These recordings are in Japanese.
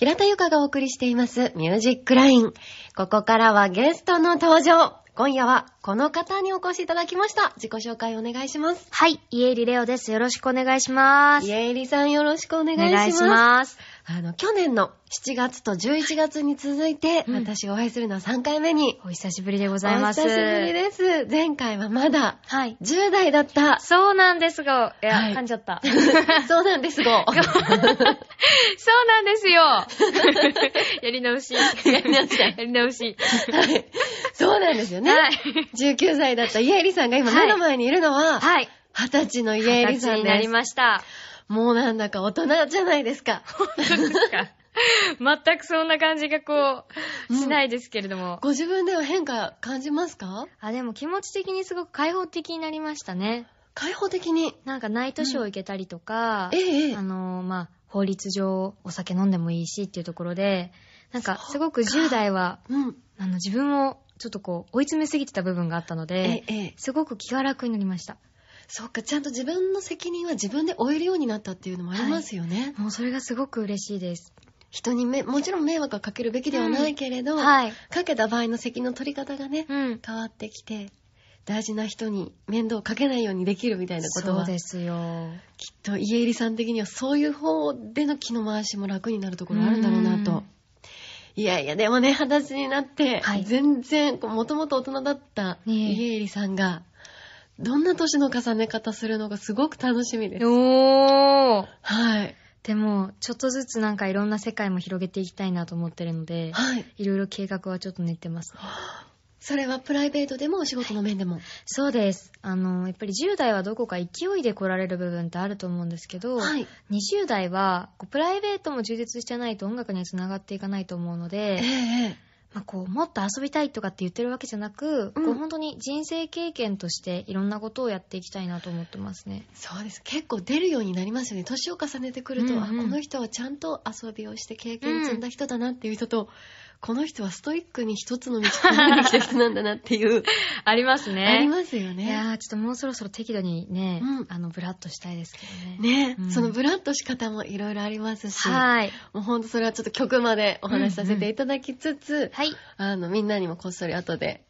平田由香がお送りしていますミュージックライン。ここからはゲストの登場。今夜はこの方にお越しいただきました。自己紹介お願いします。はい、イエリレオです。よろしくお願いします。イエリさんよろしくお願いします。お願いします。あの、去年の7月と11月に続いて、うん私がお会いするのは3回目に。お久しぶりでございます。お久しぶりです。前回はまだ、はい。10代だった。そうなんですが、いや、はい噛んじゃった。そうなんですが。なんですよ。やり直し。やり直しやり直し。はい。そうなんですよね。はい。19歳だった家入さんが今目の前にいるのは、はい。20歳の家入リさんになりました。もうなんだか大人じゃないですか。本当ですか。全くそんな感じがこう、しないですけれども。ご自分では変化感じますかあ、でも気持ち的にすごく開放的になりましたね。開放的になんかナイトショー行けたりとか、うん、ええ、あのー、まあ、法律上お酒飲んでもいいしっていうところで、なんかすごく10代は、うん、あの自分をちょっとこう追い詰めすぎてた部分があったので、ええ、すごく気が楽になりました。そうか、ちゃんと自分の責任は自分で負えるようになったっていうのもありますよね。はい、もうそれがすごく嬉しいです。人にめ、もちろん迷惑はかけるべきではないけれど、うんはい、かけた場合の責任の取り方がね、うん、変わってきて、大事な人に面倒をかけないようにできるみたいなことは。そうですよ。きっと家入さん的にはそういう方での気の回しも楽になるところあるんだろうなと。いやいや、でもね、二十歳になって、はい、全然、もともと大人だった家入さんが、どんな年の重ね方するのかすごく楽しみです。おー。はい。でも、ちょっとずつなんかいろんな世界も広げていきたいなと思ってるので、はい。いろいろ計画はちょっと練ってます、それはプライベートでもお仕事の面でも、はい、そうです。あの、やっぱり10代はどこか勢いで来られる部分ってあると思うんですけど、はい、20代はプライベートも充実してないと音楽にはつながっていかないと思うので、ええまあ、こう、もっと遊びたいとかって言ってるわけじゃなく、うん、こう本当に人生経験としていろんなことをやっていきたいなと思ってますね。そうです。結構出るようになりますよね。年を重ねてくると、うんうん、あ、この人はちゃんと遊びをして経験積んだ人だなっていう人と、うんこの人はストイックに一つの道を歩いてきた人なんだなっていう ありますね。ありますよね。いやちょっともうそろそろ適度にね、うん、あの、ブラッとしたいですけどね。ね、うん、そのブラッと仕方もいろいろありますし、はい。もうほんとそれはちょっと曲までお話しさせていただきつつ、うんうん、はい。あの、みんなにもこっそり後で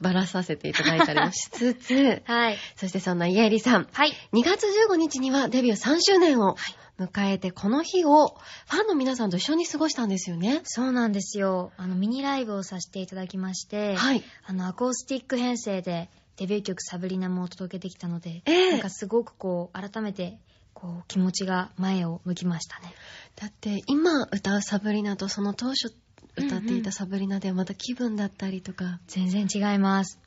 バラさせていただいたりもしつつ、はい。そしてそんなイエリさん、はい。2月15日にはデビュー3周年を、はい迎えて、この日をファンの皆さんと一緒に過ごしたんですよね。そうなんですよ。あの、ミニライブをさせていただきまして、はい。あの、アコースティック編成でデビュー曲サブリナもお届けできたので、えー、なんかすごくこう、改めて、こう、気持ちが前を向きましたね。だって、今歌うサブリナとその当初歌っていたサブリナではまた気分だったりとか。うんうん、全然違います。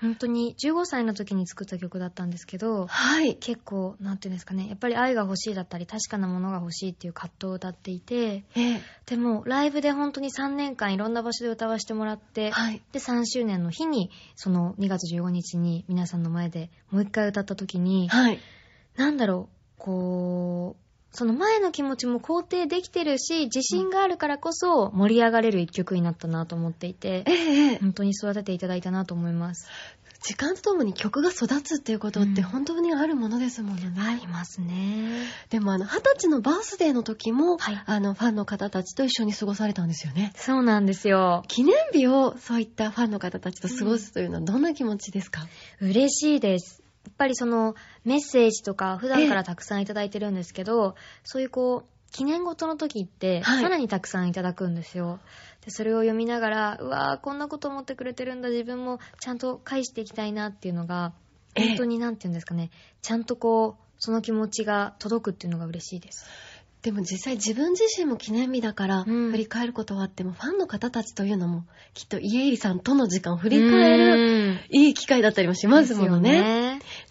本当に15歳の時に作った曲だったんですけど、はい、結構なんていうんですかねやっぱり愛が欲しいだったり確かなものが欲しいっていう葛藤を歌っていて、えー、でもライブで本当に3年間いろんな場所で歌わせてもらって、はい、で3周年の日にその2月15日に皆さんの前でもう一回歌った時に、はい、なんだろうこうその前の気持ちも肯定できてるし、自信があるからこそ盛り上がれる一曲になったなと思っていて、ええ、本当に育てていただいたなと思います。時間とともに曲が育つっていうことって本当にあるものですもんね。うん、ありますね。でもあの、二十歳のバースデーの時も、はい、あの、ファンの方たちと一緒に過ごされたんですよね。そうなんですよ。記念日をそういったファンの方たちと過ごすというのはどんな気持ちですか、うん、嬉しいです。っぱりそのメッセージとか普段からたくさんいただいてるんですけど、そういうこう、記念事の時って、さらにたくさんいただくんですよ。で、それを読みながら、うわぁ、こんなこと思ってくれてるんだ、自分もちゃんと返していきたいなっていうのが、本当になんて言うんですかね、ちゃんとこう、その気持ちが届くっていうのが嬉しいです。でも実際自分自身も記念日だから、振り返ることはあっても、うん、ファンの方たちというのも、きっと家入さんとの時間を振り返る、いい機会だったりもしますもんね。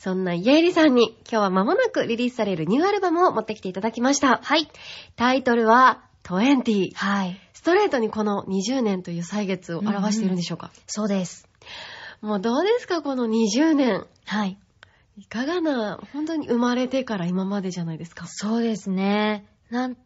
そんな家入さんに今日は間もなくリリースされるニューアルバムを持ってきていただきました。はい。タイトルは、20。はい。ストレートにこの20年という歳月を表しているんでしょうか、うんそうです。もうどうですか、この20年。はい。いかがな、本当に生まれてから今までじゃないですか。そうですね。なんて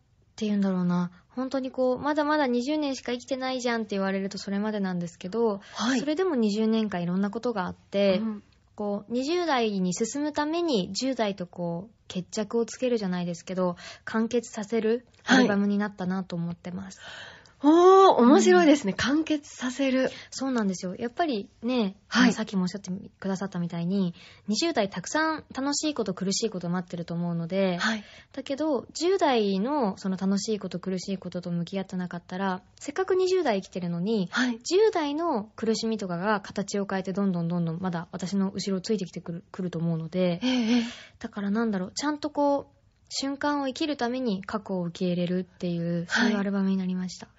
言うんだろうな。本当にこう、まだまだ20年しか生きてないじゃんって言われるとそれまでなんですけど、はい、それでも20年間いろんなことがあって、うん、こう、20代に進むために10代とこう、決着をつけるじゃないですけど、完結させるアルバムになったなと思ってます。はいおー、面白いですね。完結させる。そうなんですよ。やっぱりね、はい、さっきもおっしゃってくださったみたいに、20代たくさん楽しいこと苦しいこと待ってると思うので、はい、だけど、10代のその楽しいこと苦しいことと向き合ってなかったら、せっかく20代生きてるのに、はい、10代の苦しみとかが形を変えてどんどんどんどんまだ私の後ろをついてきてくるくると思うので、えー、だからなんだろう、ちゃんとこう、瞬間を生きるために過去を受け入れるっていう、そういうアルバムになりました、は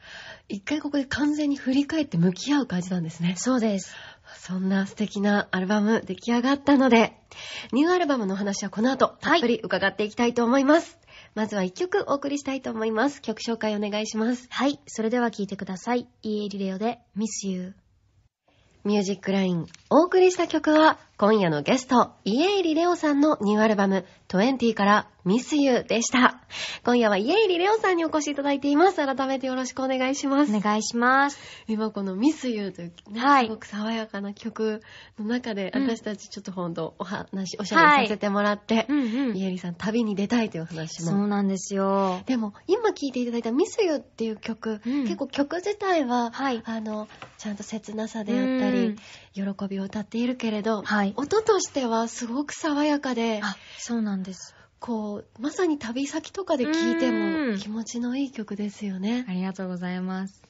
い。一回ここで完全に振り返って向き合う感じなんですね。そうです。そんな素敵なアルバム出来上がったので、ニューアルバムの話はこの後、たっぷり伺っていきたいと思います。はい、まずは一曲お送りしたいと思います。曲紹介お願いします。はい。それでは聴いてください。イエリレオでミスユー」ミュージックライン。お送りした曲は、今夜のゲスト、家入レオさんのニューアルバム、20からミスユーでした。今夜は家入レオさんにお越しいただいています。改めてよろしくお願いします。お願いします。今このミスユーという、ね、はい、すごく爽やかな曲の中で、私たちちょっとほんとお話、おしゃれさせてもらって、うんうん、家入さん旅に出たいという話も。そうなんですよ。でも、今聴いていただいたミスユーっていう曲、うん、結構曲自体は、はい、あの、ちゃんと切なさであったり、うん、喜びを歌っているけれど、はい、音としてはすごく爽やかであそうなんですこうまさに旅先とかで聴いても気持ちのいい曲ですよねありがとうございます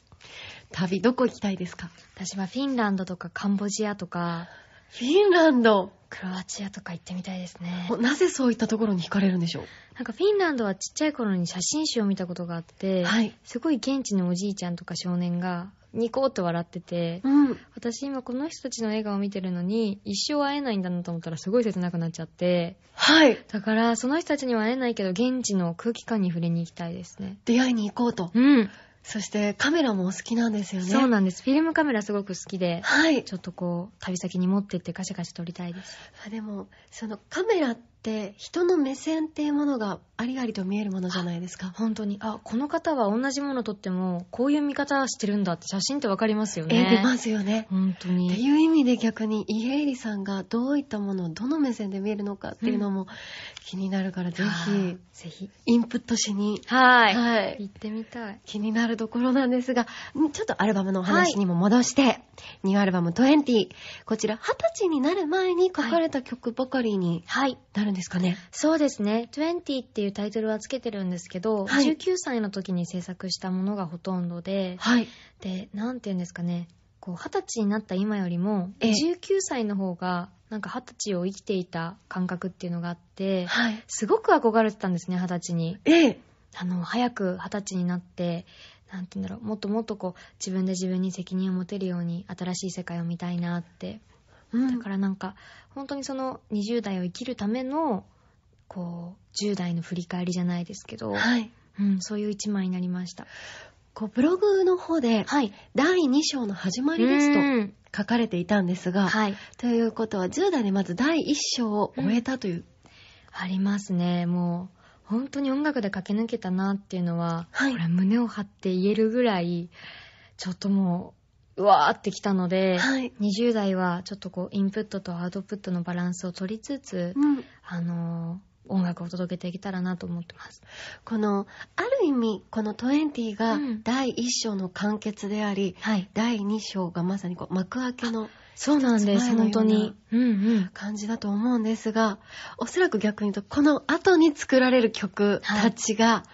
旅どこ行きたいですか私はフィンランドとかカンボジアとかフィンランドクロアチアとか行ってみたいですね。なぜそういったところに惹かれるんでしょうなんかフィンランドはちっちゃい頃に写真集を見たことがあって、はい、すごい現地のおじいちゃんとか少年がニコッと笑ってて、うん、私今この人たちの笑顔を見てるのに一生会えないんだなと思ったらすごい切なくなっちゃってはいだからその人たちには会えないけど現地の空気感に触れに行きたいですね出会いに行こうとうんそしてカメラもお好きなんですよねそうなんですフィルムカメラすごく好きで、はい、ちょっとこう旅先に持ってってカシャカシャ撮りたいですあでもそのカメラってって人の目線っていうものがありありと見えるものじゃないですか本当にあこの方は同じもの撮ってもこういう見方してるんだって写真って分かりますよね出ますよね本当にっていう意味で逆に伊平里さんがどういったものをどの目線で見えるのかっていうのも気になるから、うん、ぜひぜひインプットしにはいはい行ってみたい気になるところなんですがちょっとアルバムのお話にも戻して、はい、ニューアルバム20こちら20歳になる前に書かれた曲ばかりになるんです、はいですかね。そうですね。20っていうタイトルはつけてるんですけど、はい、19歳の時に制作したものがほとんどで、はい、で、なんて言うんですかね。こう、20歳になった今よりも、19歳の方が、なんか20歳を生きていた感覚っていうのがあって、はい、すごく憧れてたんですね、20歳に。ええ。あの、早く20歳になって、なんて言うんだろう、もっともっとこう、自分で自分に責任を持てるように、新しい世界を見たいなってだからなんか本当にその20代を生きるためのこう10代の振り返りじゃないですけど、はいうん、そういう一枚になりました。こうブログの方で、はい、第2章の始まりですと書かれていたんですが、はい、ということは10代でまず第1章を終えたという、うん、ありますねもう本当に音楽で駆け抜けたなっていうのは、はい、これ胸を張って言えるぐらいちょっともううわーってきたので、はい、20代はちょっとこうインプットとアウトプットのバランスを取りつつ、うん、あのー、音楽を届けていけたらなと思ってます。この、ある意味、この20が第1章の完結であり、うんはい、第2章がまさにこう幕開けの、そうなんです、本当に。感じだと思うんですが、おそらく逆に言うと、この後に作られる曲たちが、はい、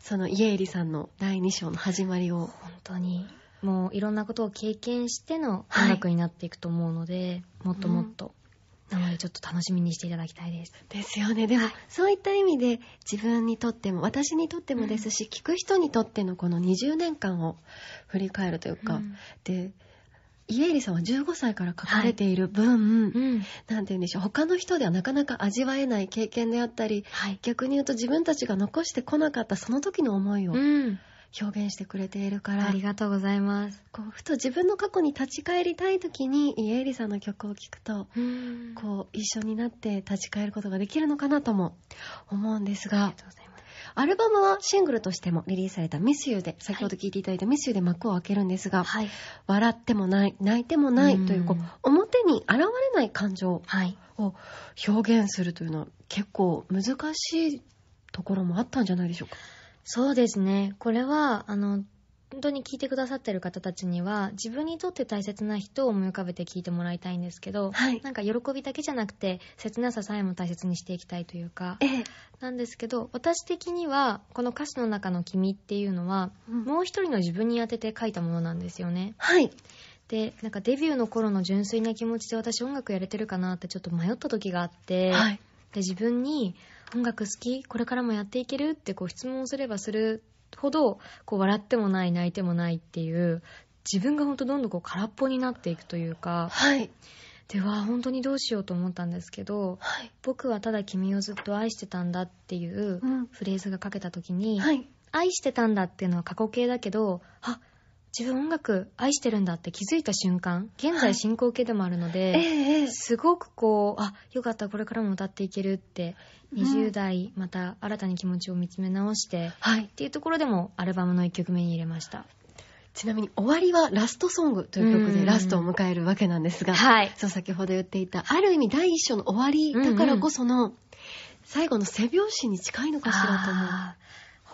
そのイエリさんの第2章の始まりを。本当に。もういろんなことを経験しての音楽になっていくと思うので、はい、もっともっと、うん、なのでちょっと楽しみにしていただきたいです。ですよね。でも、そういった意味で自分にとっても、私にとってもですし、うん、聞く人にとってのこの20年間を振り返るというか、うん、で、家入さんは15歳から書かれている分、はいうん、なんて言うんでしょう、他の人ではなかなか味わえない経験であったり、はい、逆に言うと自分たちが残してこなかったその時の思いを、うん、表現してくれているから。ありがとうございます。こう、ふと自分の過去に立ち返りたい時に、家入さんの曲を聴くと、うこう、一緒になって立ち返ることができるのかなとも思うんですが。ありがとうございます。アルバムはシングルとしてもリリースされたミスユーで、先ほど聴いていただいたミスユーで幕を開けるんですが、はい、笑ってもない、泣いてもないという、こう、表に現れない感情を表現するというのは結構難しいところもあったんじゃないでしょうか。そうですね。これは、あの、本当に聞いてくださってる方たちには自分にとって大切な人を思い浮かべて聞いてもらいたいんですけど、はい、なんか喜びだけじゃなくて切なささえも大切にしていきたいというか、ええ、なんですけど私的にはこの歌詞の中の「君」っていうのは、うん、もう一人の自分に当てて書いたものなんですよね。はいでなんかデビューの頃の純粋な気持ちで私音楽やれてるかなってちょっと迷った時があって、はい、で自分に音楽好きこれからもやっていけるってこう質問すればするほど、こう笑ってもない泣いてもないっていう、自分が本当どんどんこう空っぽになっていくというか、はい。では本当にどうしようと思ったんですけど、はい、僕はただ君をずっと愛してたんだっていうフレーズが書けた時に、うんはい、愛してたんだっていうのは過去形だけど、あっ自分音楽愛してるんだって気づいた瞬間、現在進行形でもあるので、はいえすごくこう、あ、よかった、これからも歌っていけるって、20代、また新たに気持ちを見つめ直して、はい、っていうところでもアルバムの1曲目に入れました。ちなみに終わりはラストソングという曲でラストを迎えるわけなんですが、はい、そう先ほど言っていた、ある意味第一章の終わりだからこその、最後の背拍子に近いのかしらと思う。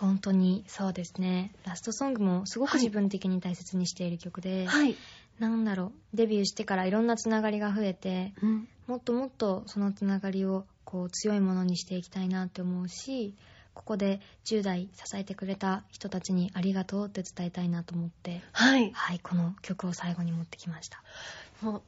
本当にそうですねラストソングもすごく自分的に大切にしている曲で、はい、なんだろうデビューしてからいろんなつながりが増えて、うん、もっともっとそのつながりをこう強いものにしていきたいなって思うしここで10代支えてくれた人たちにありがとうって伝えたいなと思って、はい、はい、この曲を最後に持ってきましたもう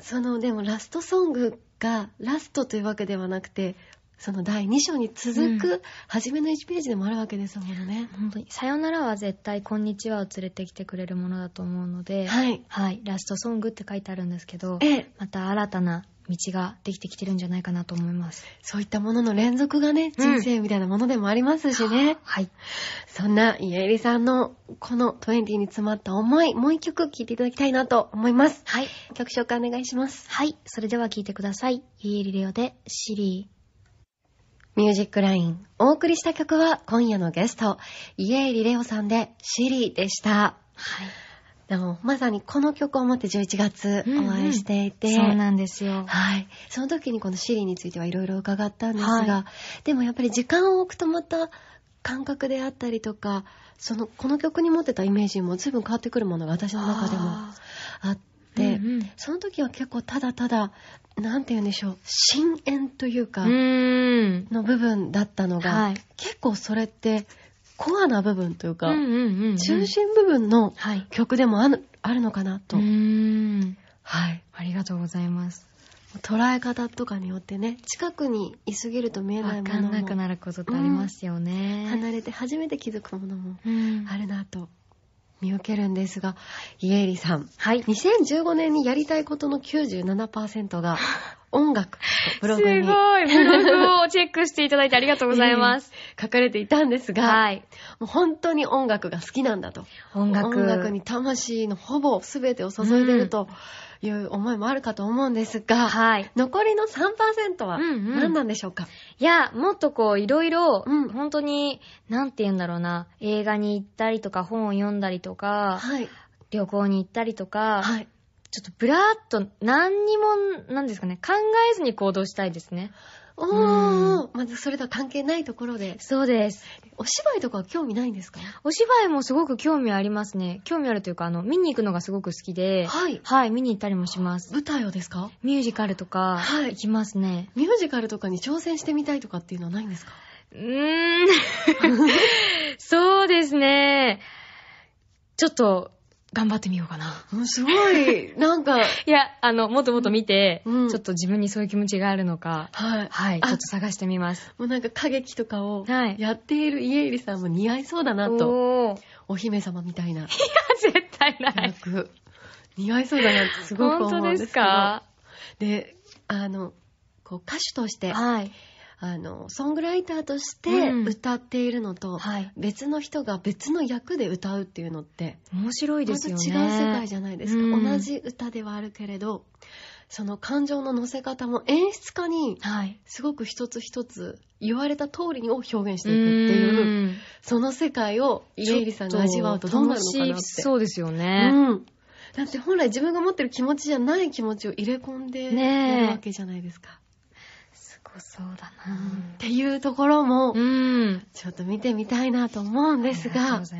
そのでもラストソングがラストというわけではなくてその第2章に続く、初めの1ページでもあるわけですもんね。本当に。さよならは絶対、こんにちはを連れてきてくれるものだと思うので、はい。はい。ラストソングって書いてあるんですけど、え、また新たな道ができてきてるんじゃないかなと思います。そういったものの連続がね、人生みたいなものでもありますしね。うん、はい。そんな家入さんのこの20に詰まった思い、もう一曲聴いていただきたいなと思います。はい。曲紹介お願いします。はい。それでは聴いてください。家入レオでシリー。ミュージックライン。お送りした曲は今夜のゲスト、ーリレオさんでシリーでした。はい。でも、まさにこの曲をもって11月お会いしていて、うんうん、そうなんですよ。はい。その時にこのシリーについてはいろいろ伺ったんですが、はい、でもやっぱり時間を置くとまた感覚であったりとか、その、この曲に持ってたイメージも随分変わってくるものが私の中でもあって、うんうん、その時は結構ただただなんて言うんでしょう、深淵というか、の部分だったのが、結構それって、コアな部分というか、中心部分の曲でもあるはい、るのかなと。はい。ありがとうございます。捉え方とかによってね、近くにいすぎると見えないものも。わかんなくなることってありますよね、離れて初めて気づくものもあるなと見受けるんですが、家入さん。はい。2015年にやりたいことの97%が、音楽、ブログに。すごい、ブログをチェックしていただいてありがとうございます。えー、書かれていたんですが、はい。もう本当に音楽が好きなんだと。音楽。音楽に魂のほぼ全てを注いでると。うんいう思いもあるかと思うんですが、はい、残りの3%は何なんでしょうか、うんうん、いや、もっとこう、いろいろ、本当に、なんて言うんだろうな、映画に行ったりとか、本を読んだりとか、はい、旅行に行ったりとか、はい、ちょっとブラーっと何にも、なんですかね、考えずに行動したいですね。おー、まずそれとは関係ないところで。そうです。お芝居とかは興味ないんですかお芝居もすごく興味ありますね。興味あるというか、あの、見に行くのがすごく好きで、はい。はい、見に行ったりもします。舞台をですかミュージカルとか、はい。行きますね。ミュージカルとかに挑戦してみたいとかっていうのはないんですかうーん。そうですね。ちょっと、頑張ってみようかな。すごい。なんか。いや、あの、もっともっと見て、うん、ちょっと自分にそういう気持ちがあるのか、はい。はい。ちょっと探してみます。もうなんか歌劇とかを、はい。やっている家入さんも似合いそうだなと。おお姫様みたいな。いや、絶対ない。似合いそうだなってすごく思うんですけど。本当ですかで、あの、こう歌手として、はい。あのソングライターとして歌っているのと、うんはい、別の人が別の役で歌うっていうのって面白いですよね。また違う世界じゃないですか、うん、同じ歌ではあるけれどその感情の乗せ方も演出家にすごく一つ一つ言われた通りを表現していくっていう、うその世界を家入さんが味わうとどうなるのかなって。そうですよね。うんだって本来自分が持ってる気持ちじゃない気持ちを入れ込んでるわけじゃないですか。こそうだな、うん、っていうところも、うん、ちょっと見てみたいなと思うんですが、二十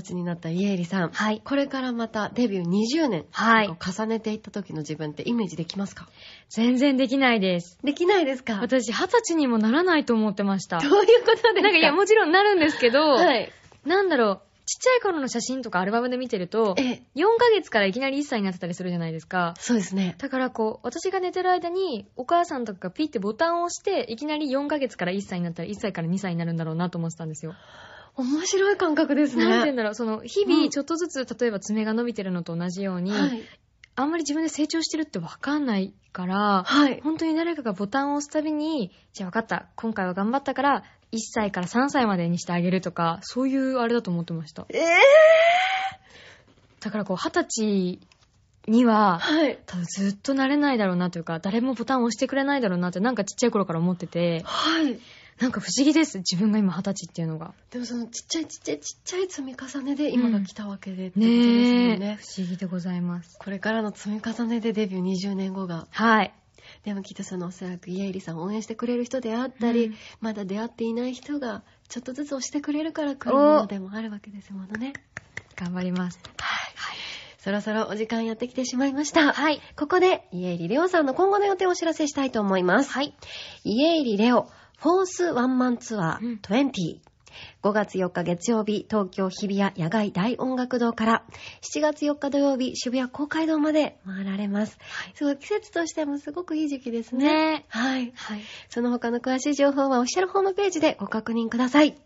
歳になった家入さん、はい、これからまたデビュー20年、はい、重ねていった時の自分ってイメージできますか全然できないです。できないですか私二十歳にもならないと思ってました。どういうことですかなんかいや、もちろんなるんですけど、はい、なんだろう、ちっちゃい頃の写真とかアルバムで見てると、4ヶ月からいきなり1歳になってたりするじゃないですか。そうですね。だからこう、私が寝てる間に、お母さんとかがピッてボタンを押して、いきなり4ヶ月から1歳になったら1歳から2歳になるんだろうなと思ってたんですよ。面白い感覚ですね。なんて言うんだろう、その、日々、ちょっとずつ、例えば爪が伸びてるのと同じように、はい、あんまり自分で成長してるって分かんないから、はい、本当に誰かがボタンを押すたびに、じゃあ分かった、今回は頑張ったから、1歳から3歳までにしてあげるとか、そういうあれだと思ってました。ええー、だからこう、20歳には、はい、多分ずっと慣れないだろうなというか、誰もボタンを押してくれないだろうなって、なんかちっちゃい頃から思ってて、はい、なんか不思議です。自分が今二十歳っていうのが。でもそのちっちゃいちっちゃいちっちゃい積み重ねで今が来たわけでってことですよねうん、ね不思議でございます。これからの積み重ねでデビュー20年後が。はい。でもきっとそのおそらく家入さんを応援してくれる人であったり、うん、まだ出会っていない人がちょっとずつ押してくれるから来るものでもあるわけですものね。頑張ります。はい。はいそろそろお時間やってきてしまいました。はい。ここで、家入レオさんの今後の予定をお知らせしたいと思います。はい。家入レオ、フォースワンマンツアー20、うん5月4日月曜日、東京日比谷野外大音楽堂から、7月4日土曜日、渋谷公会堂まで回られます。はい、すごい季節としてもすごくいい時期ですね。ねはい。はい。その他の詳しい情報はオフィシャルホームページでご確認ください。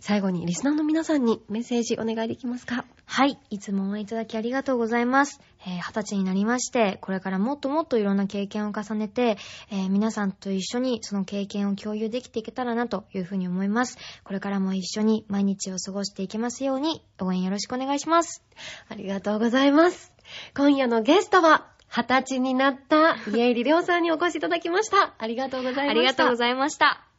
最後にリスナーの皆さんにメッセージお願いできますかはい。いつも応援いただきありがとうございます。えー、歳になりまして、これからもっともっといろんな経験を重ねて、えー、皆さんと一緒にその経験を共有できていけたらなというふうに思います。これからも一緒緒に毎日を過ごしていますように、応援よろしくお願いします。ありがとうございます。今夜のゲストは、二十歳になった家入りりょうさんにお越しいただきました。ありがとうございました。ありがとうございました。